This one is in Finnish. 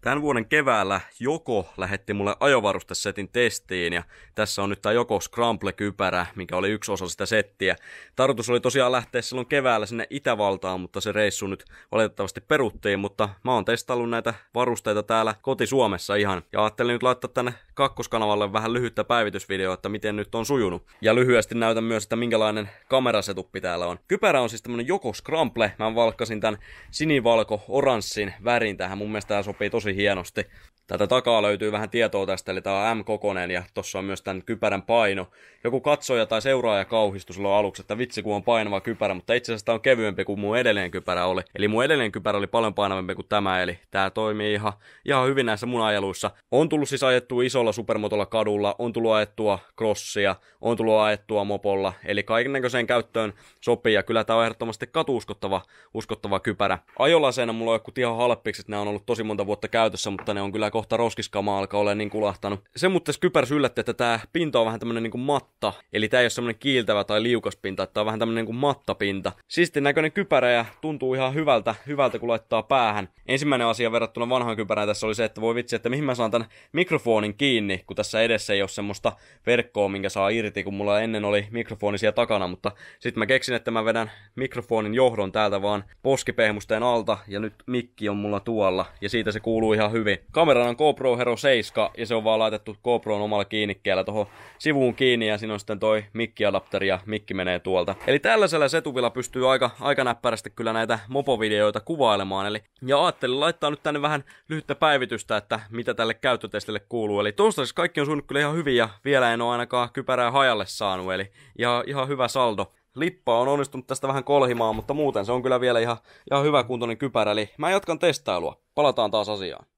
Tämän vuoden keväällä Joko lähetti mulle ajovarustesetin testiin ja tässä on nyt tämä Joko Scramble-kypärä, mikä oli yksi osa sitä settiä. Tarkoitus oli tosiaan lähteä silloin keväällä sinne Itävaltaan, mutta se reissu nyt valitettavasti peruttiin, mutta mä oon testannut näitä varusteita täällä koti Suomessa ihan ja ajattelin nyt laittaa tänne kakkoskanavalle vähän lyhyttä päivitysvideoa, että miten nyt on sujunut. Ja lyhyesti näytän myös, että minkälainen kamerasetuppi täällä on. Kypärä on siis tämmönen Joko Scramble, mä valkkasin tämän sinivalko-oranssin värin tähän, mun mielestä tämä sopii tosi tosi hienosti. Tätä takaa löytyy vähän tietoa tästä, eli tämä on M-kokonen ja tuossa on myös tämän kypärän paino. Joku katsoja tai seuraaja kauhistui silloin aluksi, että vitsi kun on painava kypärä, mutta itse asiassa tämä on kevyempi kuin mun edelleen kypärä oli. Eli mun edelleen kypärä oli paljon painavampi kuin tämä, eli tämä toimii ihan, ihan hyvin näissä mun ajeluissa. On tullut siis ajettua isolla supermotolla kadulla, on tullut ajettua crossia, on tullut ajettua mopolla, eli kaikennäköiseen käyttöön sopii ja kyllä tämä on ehdottomasti katuuskottava uskottava kypärä. Ajolaseena mulla on joku ihan että nämä on ollut tosi monta vuotta käytössä, mutta ne on kyllä kohta roskiskama alkaa olla niin kulahtanut. Se mutta kypärs yllätti, että tämä pinta on vähän tämmönen niin kuin matta, eli tämä ei ole semmonen kiiltävä tai liukas pinta, että tämä on vähän tämmönen niin kuin mattapinta. Sisti näköinen kypärä ja tuntuu ihan hyvältä, hyvältä kun laittaa päähän. Ensimmäinen asia verrattuna vanhaan kypärään tässä oli se, että voi vitsi, että mihin mä saan tämän mikrofonin kiinni, kun tässä edessä ei ole semmoista verkkoa, minkä saa irti, kun mulla ennen oli mikrofoni siellä takana, mutta sitten mä keksin, että mä vedän mikrofonin johdon täältä vaan poskipehmusteen alta, ja nyt mikki on mulla tuolla, ja siitä se kuuluu ihan hyvin. Kameran on GoPro Hero 7 ja se on vaan laitettu GoPron omalla kiinnikkeellä tuohon sivuun kiinni ja siinä on sitten toi mikkiadapteri ja mikki menee tuolta. Eli tällaisella setuvilla pystyy aika, aika näppärästi kyllä näitä mopovideoita kuvailemaan. Eli, ja ajattelin laittaa nyt tänne vähän lyhyttä päivitystä, että mitä tälle käyttötestille kuuluu. Eli toistaiseksi siis kaikki on suunnit kyllä ihan hyvin ja vielä en ole ainakaan kypärää hajalle saanut, eli ihan, ihan hyvä saldo lippa on onnistunut tästä vähän kolhimaan, mutta muuten se on kyllä vielä ihan, ihan hyvä kuntoinen kypärä, eli mä jatkan testailua. Palataan taas asiaan.